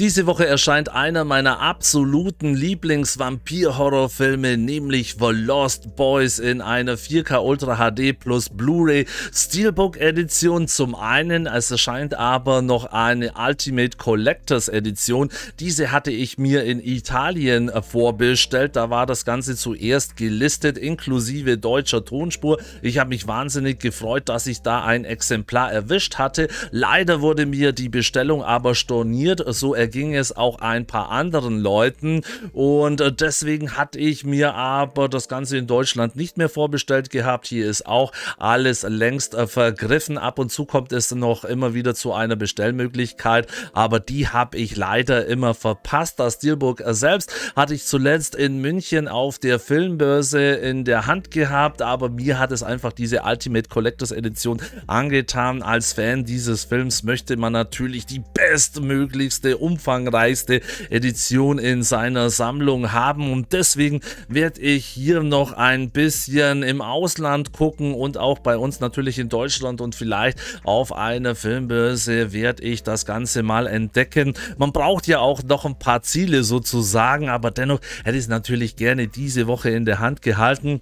Diese Woche erscheint einer meiner absoluten Lieblings-Vampir-Horrorfilme, nämlich The Lost Boys in einer 4K Ultra HD plus Blu-ray Steelbook Edition zum einen. Es erscheint aber noch eine Ultimate Collectors Edition. Diese hatte ich mir in Italien vorbestellt. Da war das Ganze zuerst gelistet, inklusive deutscher Tonspur. Ich habe mich wahnsinnig gefreut, dass ich da ein Exemplar erwischt hatte. Leider wurde mir die Bestellung aber storniert. So erging es auch ein paar anderen Leuten und äh, deswegen hatte ich mir aber das Ganze in Deutschland nicht mehr vorbestellt gehabt. Hier ist auch alles längst äh, vergriffen. Ab und zu kommt es noch immer wieder zu einer Bestellmöglichkeit, aber die habe ich leider immer verpasst. Das Steelbook selbst hatte ich zuletzt in München auf der Filmbörse in der Hand gehabt, aber mir hat es einfach diese Ultimate Collectors Edition angetan. Als Fan dieses Films möchte man natürlich die bestmöglichste Umsetzung umfangreichste Edition in seiner Sammlung haben und deswegen werde ich hier noch ein bisschen im Ausland gucken und auch bei uns natürlich in Deutschland und vielleicht auf einer Filmbörse werde ich das Ganze mal entdecken. Man braucht ja auch noch ein paar Ziele sozusagen, aber dennoch hätte ich es natürlich gerne diese Woche in der Hand gehalten.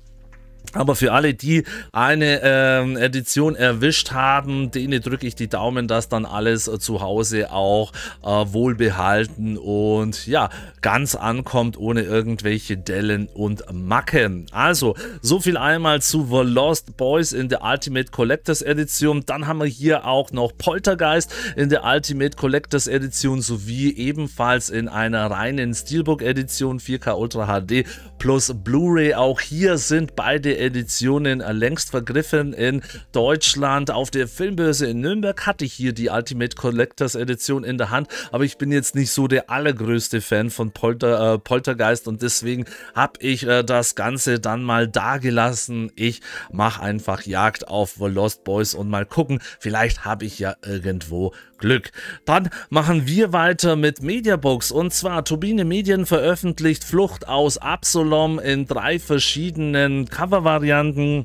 Aber für alle, die eine ähm, Edition erwischt haben, denen drücke ich die Daumen, dass dann alles äh, zu Hause auch äh, wohlbehalten und ja, ganz ankommt, ohne irgendwelche Dellen und Macken. Also, so viel einmal zu The Lost Boys in der Ultimate Collectors Edition. Dann haben wir hier auch noch Poltergeist in der Ultimate Collectors Edition sowie ebenfalls in einer reinen Steelbook Edition 4K Ultra HD plus Blu-ray. Auch hier sind beide Editionen äh, längst vergriffen. In Deutschland auf der Filmbörse in Nürnberg hatte ich hier die Ultimate Collectors Edition in der Hand, aber ich bin jetzt nicht so der allergrößte Fan von Polter, äh, Poltergeist und deswegen habe ich äh, das Ganze dann mal dagelassen. Ich mache einfach Jagd auf The Lost Boys und mal gucken, vielleicht habe ich ja irgendwo Glück. Dann machen wir weiter mit Mediabooks und zwar Turbine Medien veröffentlicht Flucht aus Absalom in drei verschiedenen Covervarianten.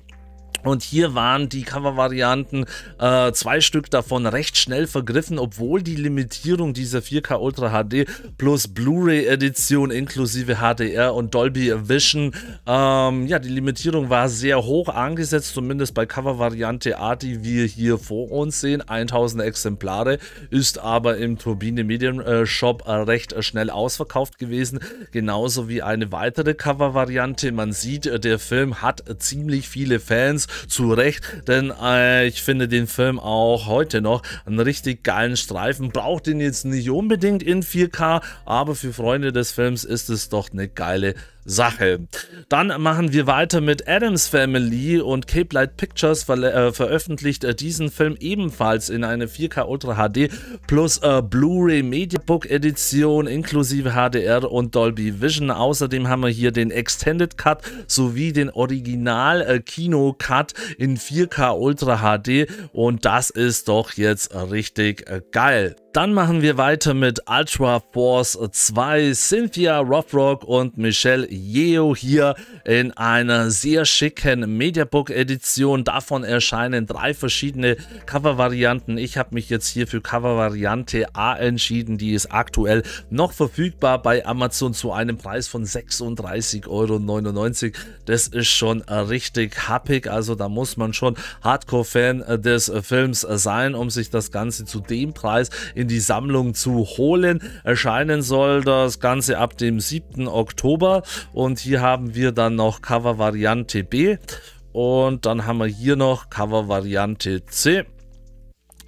Und hier waren die Cover-Varianten, äh, zwei Stück davon, recht schnell vergriffen, obwohl die Limitierung dieser 4K Ultra HD plus Blu-ray-Edition inklusive HDR und Dolby Vision, ähm, ja, die Limitierung war sehr hoch angesetzt, zumindest bei Cover-Variante A, die wir hier vor uns sehen. 1000 Exemplare ist aber im Turbine Medium äh, Shop äh, recht äh, schnell ausverkauft gewesen, genauso wie eine weitere Cover-Variante. Man sieht, der Film hat ziemlich viele Fans zu Recht, denn äh, ich finde den Film auch heute noch einen richtig geilen Streifen. Braucht den jetzt nicht unbedingt in 4K, aber für Freunde des Films ist es doch eine geile Sache. Dann machen wir weiter mit Adams Family und Cape Light Pictures ver äh, veröffentlicht äh, diesen Film ebenfalls in eine 4K Ultra HD plus äh, Blu-ray Mediabook Edition inklusive HDR und Dolby Vision. Außerdem haben wir hier den Extended Cut sowie den Original äh, Kino Cut in 4K Ultra HD und das ist doch jetzt richtig äh, geil. Dann machen wir weiter mit Ultra Force 2. Cynthia Rothrock und Michelle Yeo hier in einer sehr schicken Mediabook-Edition. Davon erscheinen drei verschiedene Cover-Varianten. Ich habe mich jetzt hier für Cover-Variante A entschieden. Die ist aktuell noch verfügbar bei Amazon zu einem Preis von 36,99 Euro. Das ist schon richtig happig. Also da muss man schon Hardcore-Fan des Films sein, um sich das Ganze zu dem Preis in in die Sammlung zu holen. Erscheinen soll das Ganze ab dem 7. Oktober und hier haben wir dann noch Cover Variante B und dann haben wir hier noch Cover Variante C.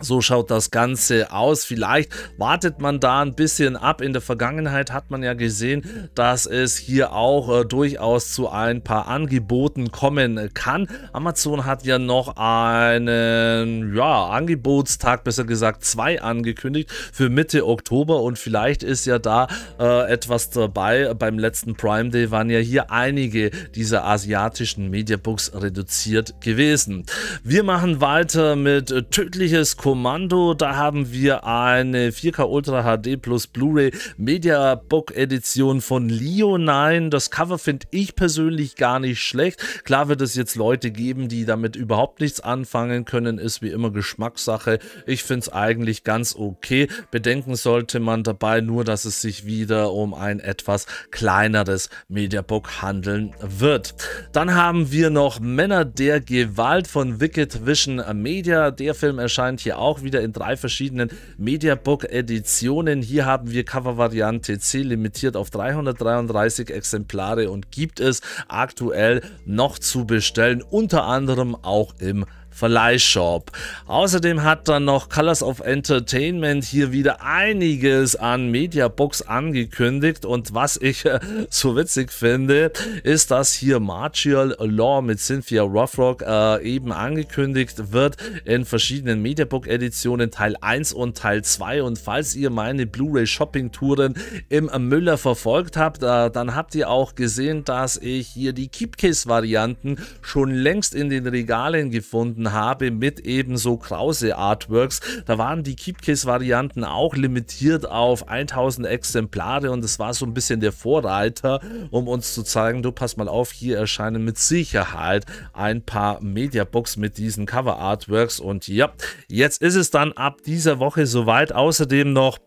So schaut das Ganze aus. Vielleicht wartet man da ein bisschen ab. In der Vergangenheit hat man ja gesehen, dass es hier auch äh, durchaus zu ein paar Angeboten kommen kann. Amazon hat ja noch einen ja, Angebotstag, besser gesagt zwei angekündigt für Mitte Oktober und vielleicht ist ja da äh, etwas dabei. Beim letzten Prime Day waren ja hier einige dieser asiatischen Mediabooks reduziert gewesen. Wir machen weiter mit äh, tödliches Kurs Kommando. Da haben wir eine 4K Ultra HD plus Blu-ray Media Book Edition von Leo Leonine. Das Cover finde ich persönlich gar nicht schlecht. Klar wird es jetzt Leute geben, die damit überhaupt nichts anfangen können. Ist wie immer Geschmackssache. Ich finde es eigentlich ganz okay. Bedenken sollte man dabei nur, dass es sich wieder um ein etwas kleineres Media Mediabook handeln wird. Dann haben wir noch Männer der Gewalt von Wicked Vision Media. Der Film erscheint hier auch wieder in drei verschiedenen Mediabook-Editionen. Hier haben wir Covervariante C limitiert auf 333 Exemplare und gibt es aktuell noch zu bestellen, unter anderem auch im Verleihshop. Außerdem hat dann noch Colors of Entertainment hier wieder einiges an Mediabox angekündigt und was ich äh, so witzig finde, ist, dass hier Martial Law mit Cynthia Rothrock äh, eben angekündigt wird in verschiedenen Mediabook-Editionen Teil 1 und Teil 2 und falls ihr meine Blu-ray Shopping-Touren im Müller verfolgt habt, äh, dann habt ihr auch gesehen, dass ich hier die Keepcase-Varianten schon längst in den Regalen gefunden habe mit eben so Krause-Artworks. Da waren die Keepcase-Varianten auch limitiert auf 1000 Exemplare und es war so ein bisschen der Vorreiter, um uns zu zeigen, du pass mal auf, hier erscheinen mit Sicherheit ein paar Mediabox mit diesen Cover-Artworks und ja, jetzt ist es dann ab dieser Woche soweit. Außerdem noch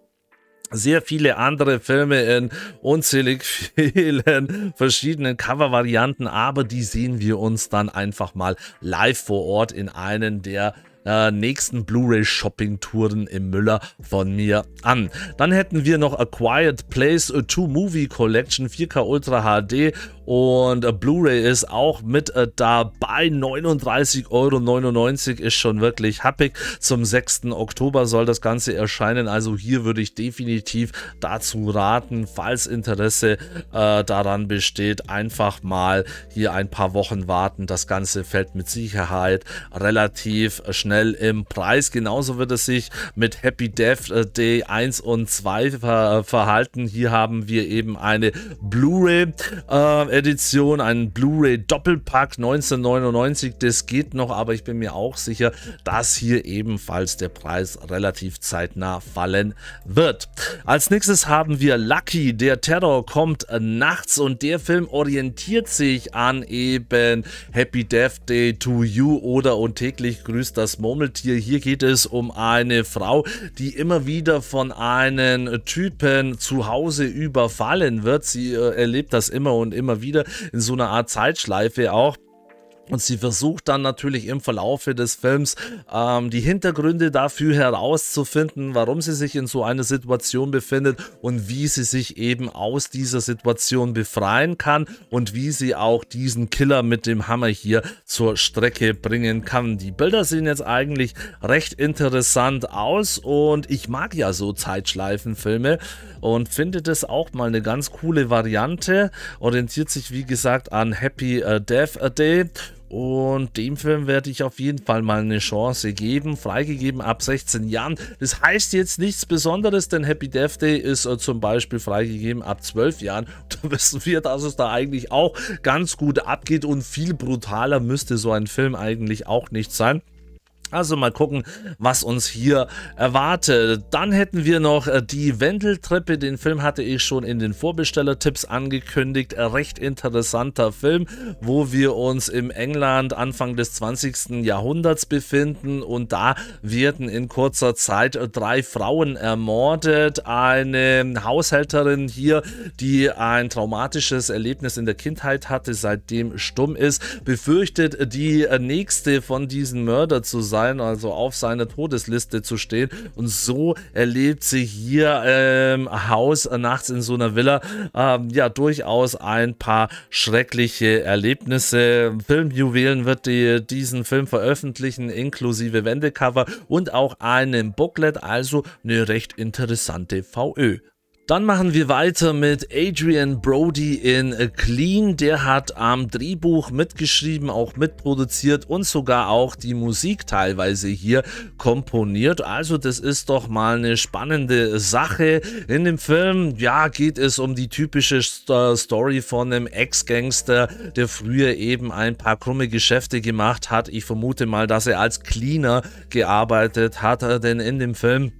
sehr viele andere Filme in unzählig vielen verschiedenen Covervarianten, aber die sehen wir uns dann einfach mal live vor Ort in einem der äh, nächsten Blu-ray-Shopping-Touren im Müller von mir an. Dann hätten wir noch A Quiet Place 2 Movie Collection 4K Ultra HD und äh, Blu-ray ist auch mit äh, dabei. 39,99 Euro ist schon wirklich happig. Zum 6. Oktober soll das Ganze erscheinen. Also hier würde ich definitiv dazu raten, falls Interesse äh, daran besteht, einfach mal hier ein paar Wochen warten. Das Ganze fällt mit Sicherheit relativ schnell schnell im Preis. Genauso wird es sich mit Happy Death äh, Day 1 und 2 ver verhalten. Hier haben wir eben eine Blu-ray-Edition, äh, einen Blu-ray-Doppelpack 1999. Das geht noch, aber ich bin mir auch sicher, dass hier ebenfalls der Preis relativ zeitnah fallen wird. Als nächstes haben wir Lucky. Der Terror kommt nachts und der Film orientiert sich an eben Happy Death Day to You oder und täglich grüßt das Murmeltier. Hier geht es um eine Frau, die immer wieder von einem Typen zu Hause überfallen wird. Sie äh, erlebt das immer und immer wieder in so einer Art Zeitschleife auch. Und sie versucht dann natürlich im Verlaufe des Films ähm, die Hintergründe dafür herauszufinden, warum sie sich in so einer Situation befindet und wie sie sich eben aus dieser Situation befreien kann und wie sie auch diesen Killer mit dem Hammer hier zur Strecke bringen kann. Die Bilder sehen jetzt eigentlich recht interessant aus und ich mag ja so Zeitschleifenfilme und finde das auch mal eine ganz coole Variante. Orientiert sich wie gesagt an Happy äh, Death Day und dem Film werde ich auf jeden Fall mal eine Chance geben. Freigegeben ab 16 Jahren. Das heißt jetzt nichts Besonderes, denn Happy Death Day ist äh, zum Beispiel freigegeben ab 12 Jahren. Da wissen wir, dass es da eigentlich auch ganz gut abgeht und viel brutaler müsste so ein Film eigentlich auch nicht sein. Also mal gucken, was uns hier erwartet. Dann hätten wir noch äh, die Wendeltreppe. Den Film hatte ich schon in den Vorbesteller-Tipps angekündigt. recht interessanter Film, wo wir uns im England Anfang des 20. Jahrhunderts befinden und da werden in kurzer Zeit drei Frauen ermordet. Eine Haushälterin hier, die ein traumatisches Erlebnis in der Kindheit hatte, seitdem stumm ist, befürchtet die nächste von diesen Mörder zu sein sein, also auf seiner Todesliste zu stehen. Und so erlebt sie hier im ähm, Haus nachts in so einer Villa ähm, ja durchaus ein paar schreckliche Erlebnisse. Filmjuwelen wird die, diesen Film veröffentlichen, inklusive Wendecover und auch einem Booklet, also eine recht interessante VÖ. Dann machen wir weiter mit Adrian Brody in A Clean. Der hat am Drehbuch mitgeschrieben, auch mitproduziert und sogar auch die Musik teilweise hier komponiert. Also das ist doch mal eine spannende Sache. In dem Film, ja, geht es um die typische äh, Story von einem Ex-Gangster, der früher eben ein paar krumme Geschäfte gemacht hat. Ich vermute mal, dass er als Cleaner gearbeitet hat, äh, denn in dem Film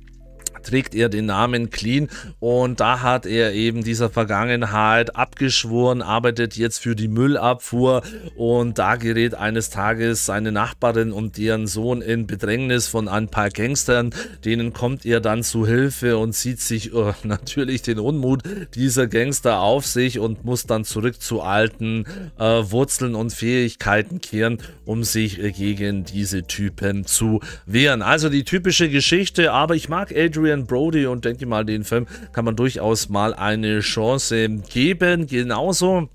trägt er den Namen Clean und da hat er eben dieser Vergangenheit abgeschworen, arbeitet jetzt für die Müllabfuhr und da gerät eines Tages seine Nachbarin und deren Sohn in Bedrängnis von ein paar Gangstern, denen kommt er dann zu Hilfe und sieht sich uh, natürlich den Unmut dieser Gangster auf sich und muss dann zurück zu alten äh, Wurzeln und Fähigkeiten kehren, um sich gegen diese Typen zu wehren. Also die typische Geschichte, aber ich mag Adrian Adrian Brody und denke mal, den Film kann man durchaus mal eine Chance geben. Genauso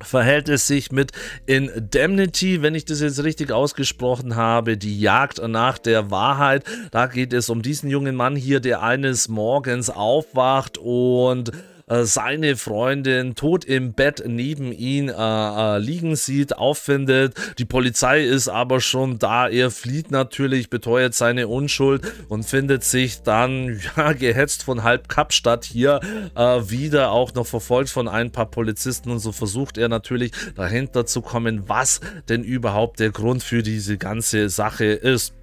verhält es sich mit Indemnity, wenn ich das jetzt richtig ausgesprochen habe, die Jagd nach der Wahrheit. Da geht es um diesen jungen Mann hier, der eines Morgens aufwacht und äh, seine Freundin tot im Bett neben ihn äh, äh, liegen sieht, auffindet. Die Polizei ist aber schon da. Er flieht natürlich, beteuert seine Unschuld und findet sich dann, ja, gehetzt von halb Kapstadt hier, äh, wieder auch noch verfolgt von ein paar Polizisten und so versucht er natürlich dahinter zu kommen, was denn überhaupt der Grund für diese ganze Sache ist.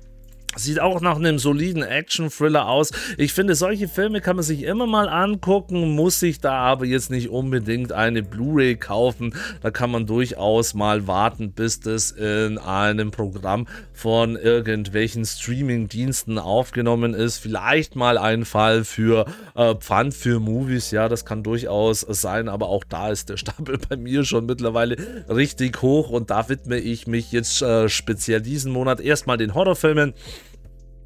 Sieht auch nach einem soliden Action-Thriller aus. Ich finde, solche Filme kann man sich immer mal angucken, muss sich da aber jetzt nicht unbedingt eine Blu-ray kaufen. Da kann man durchaus mal warten, bis das in einem Programm von irgendwelchen Streaming-Diensten aufgenommen ist. Vielleicht mal ein Fall für äh, Pfand für Movies, ja, das kann durchaus sein, aber auch da ist der Stapel bei mir schon mittlerweile richtig hoch und da widme ich mich jetzt äh, speziell diesen Monat erstmal den Horrorfilmen.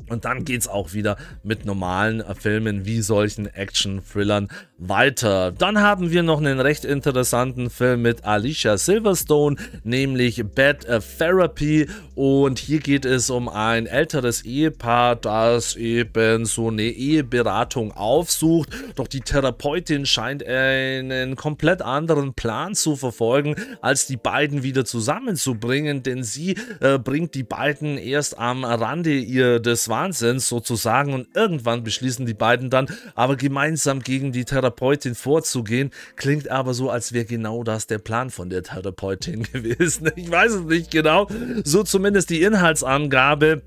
Und dann geht es auch wieder mit normalen äh, Filmen wie solchen Action-Thrillern weiter. Dann haben wir noch einen recht interessanten Film mit Alicia Silverstone, nämlich Bad äh, Therapy. Und hier geht es um ein älteres Ehepaar, das eben so eine Eheberatung aufsucht. Doch die Therapeutin scheint einen komplett anderen Plan zu verfolgen, als die beiden wieder zusammenzubringen, denn sie äh, bringt die beiden erst am Rande ihr des Wahnsinns sozusagen und irgendwann beschließen die beiden dann, aber gemeinsam gegen die Therapeutin vorzugehen. Klingt aber so, als wäre genau das der Plan von der Therapeutin gewesen. Ich weiß es nicht genau. So zumindest die Inhaltsangabe.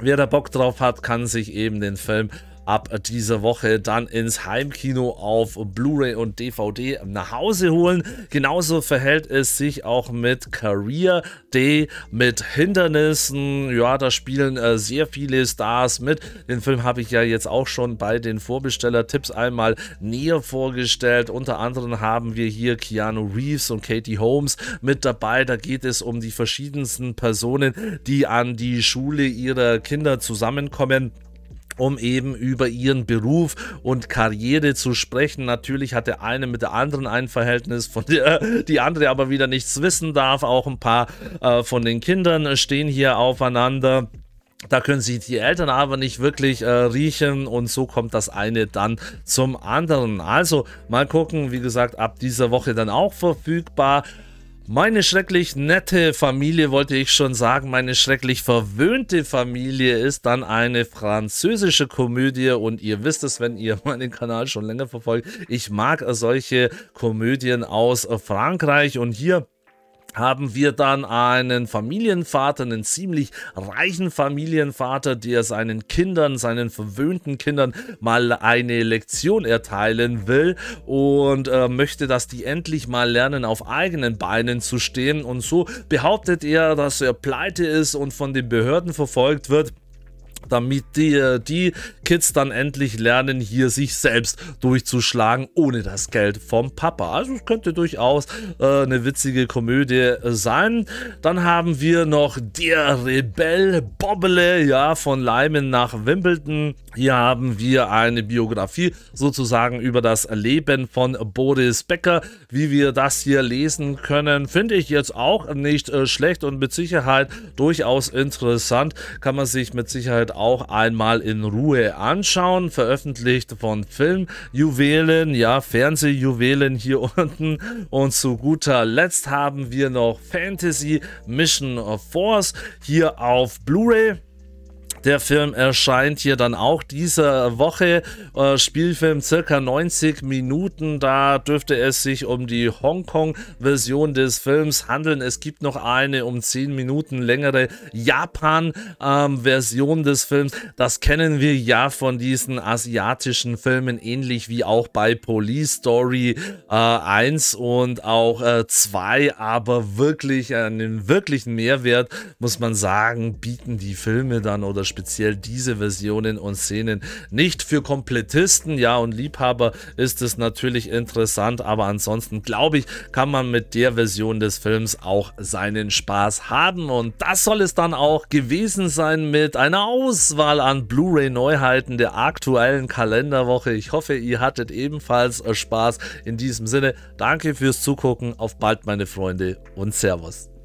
Wer da Bock drauf hat, kann sich eben den Film ab dieser Woche dann ins Heimkino auf Blu-ray und DVD nach Hause holen. Genauso verhält es sich auch mit Career Day, mit Hindernissen. Ja, da spielen äh, sehr viele Stars mit. Den Film habe ich ja jetzt auch schon bei den Vorbesteller-Tipps einmal näher vorgestellt. Unter anderem haben wir hier Keanu Reeves und Katie Holmes mit dabei. Da geht es um die verschiedensten Personen, die an die Schule ihrer Kinder zusammenkommen um eben über ihren Beruf und Karriere zu sprechen. Natürlich hat der eine mit der anderen ein Verhältnis, von der die andere aber wieder nichts wissen darf. Auch ein paar äh, von den Kindern stehen hier aufeinander. Da können sich die Eltern aber nicht wirklich äh, riechen und so kommt das eine dann zum anderen. Also mal gucken, wie gesagt, ab dieser Woche dann auch verfügbar. Meine schrecklich nette Familie, wollte ich schon sagen, meine schrecklich verwöhnte Familie ist dann eine französische Komödie und ihr wisst es, wenn ihr meinen Kanal schon länger verfolgt, ich mag solche Komödien aus Frankreich und hier haben wir dann einen Familienvater, einen ziemlich reichen Familienvater, der seinen Kindern, seinen verwöhnten Kindern mal eine Lektion erteilen will und äh, möchte, dass die endlich mal lernen, auf eigenen Beinen zu stehen. Und so behauptet er, dass er pleite ist und von den Behörden verfolgt wird damit die, äh, die, Kids dann endlich lernen, hier sich selbst durchzuschlagen, ohne das Geld vom Papa. Also es könnte durchaus äh, eine witzige Komödie äh, sein. Dann haben wir noch Der Rebell Bobbele, ja, von Leimen nach Wimbledon. Hier haben wir eine Biografie sozusagen über das Leben von Boris Becker. Wie wir das hier lesen können, finde ich jetzt auch nicht äh, schlecht und mit Sicherheit durchaus interessant. Kann man sich mit Sicherheit Möglichkeit auch einmal in Ruhe anschauen. Veröffentlicht von Filmjuwelen, ja, Fernsehjuwelen hier unten. Und zu guter Letzt haben wir noch Fantasy Mission of Force hier auf Blu-ray. Der Film erscheint hier dann auch diese Woche. Äh, Spielfilm circa 90 Minuten. Da dürfte es sich um die Hongkong-Version des Films handeln. Es gibt noch eine um 10 Minuten längere Japan-Version ähm, des Films. Das kennen wir ja von diesen asiatischen Filmen, ähnlich wie auch bei Police Story äh, 1 und auch äh, 2. Aber wirklich einen wirklichen Mehrwert, muss man sagen, bieten die Filme dann oder speziell diese Versionen und Szenen nicht für Komplettisten, ja und Liebhaber ist es natürlich interessant, aber ansonsten glaube ich, kann man mit der Version des Films auch seinen Spaß haben und das soll es dann auch gewesen sein mit einer Auswahl an Blu-ray-Neuheiten der aktuellen Kalenderwoche. Ich hoffe, ihr hattet ebenfalls Spaß. In diesem Sinne, danke fürs Zugucken, auf bald meine Freunde und Servus.